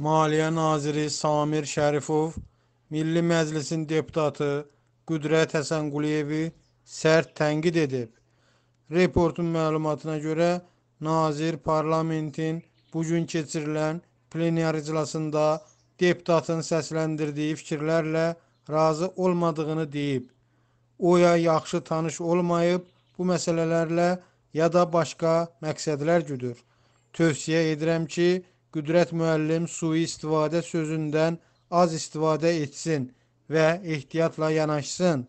Maliyyə Naziri Samir Şərifov, Milli Məclisin deputatı Qüdrət Həsənquliyevi sərt tənqid edib. Reportun məlumatına görə nazir parlamentin bu gün keçirilən plenar iclasında deputatın səsləndirdiyi fikirlərlə razı olmadığını deyib. Oya yaxşı tanış olmayıb bu məsələlərlə ya da başqa məqsədlər güdür. Tövsiyə edirəm ki, Qüdrət müəllim sui istifadə sözündən az istifadə etsin və ehtiyatla yanaşsın.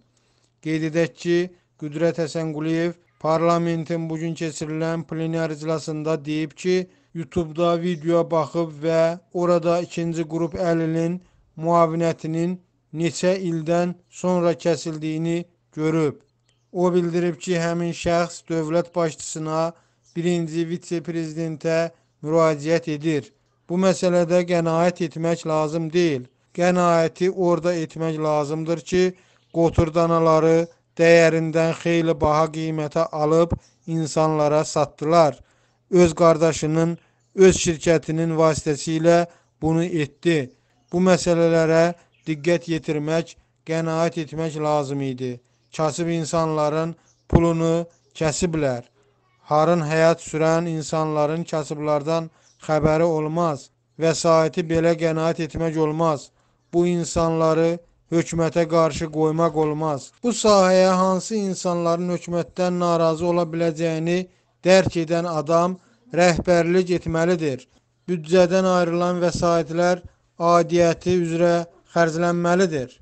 Qeyd edək ki, Qüdrət Həsənquliyev parlamentin bugün keçirilən plenar iclasında deyib ki, YouTube-da videoya baxıb və orada ikinci qrup əlinin müavinətinin neçə ildən sonra kəsildiyini görüb. O bildirib ki, həmin şəxs dövlət başçısına, birinci vitse-prezidentə müraciət edir. Bu məsələdə qənaət etmək lazım deyil. Qənaəti orada etmək lazımdır ki, qoturdanaları dəyərindən xeyli baha qiymətə alıb insanlara satdılar. Öz qardaşının, öz şirkətinin vasitəsilə bunu etdi. Bu məsələlərə diqqət yetirmək, qənaət etmək lazım idi. Kasıb insanların pulunu kəsiblər harın həyat sürən insanların kasıblardan xəbəri olmaz. Vəsaiti belə qənaət etmək olmaz. Bu insanları hökumətə qarşı qoymaq olmaz. Bu sahəyə hansı insanların hökumətdən narazı ola biləcəyini dərk edən adam rəhbərlik etməlidir. Büdcədən ayrılan vəsaitlər adiyyəti üzrə xərclənməlidir.